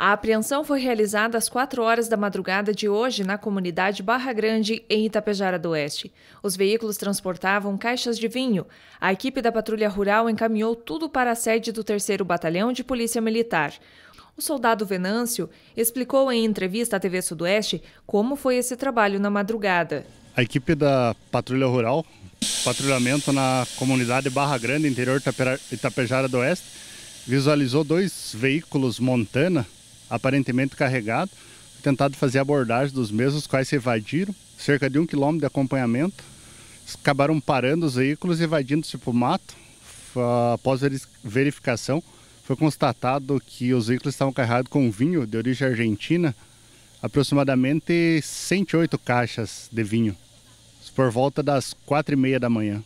A apreensão foi realizada às 4 horas da madrugada de hoje na comunidade Barra Grande, em Itapejara do Oeste. Os veículos transportavam caixas de vinho. A equipe da Patrulha Rural encaminhou tudo para a sede do 3 Batalhão de Polícia Militar. O soldado Venâncio explicou em entrevista à TV Sudoeste como foi esse trabalho na madrugada. A equipe da Patrulha Rural, patrulhamento na comunidade Barra Grande, interior Itapejara do Oeste, visualizou dois veículos Montana aparentemente carregado, tentado fazer abordagem dos mesmos, os quais se evadiram, cerca de um quilômetro de acompanhamento. Acabaram parando os veículos, evadindo-se para o tipo, mato. Após verificação, foi constatado que os veículos estavam carregados com vinho de origem argentina, aproximadamente 108 caixas de vinho, por volta das quatro e meia da manhã.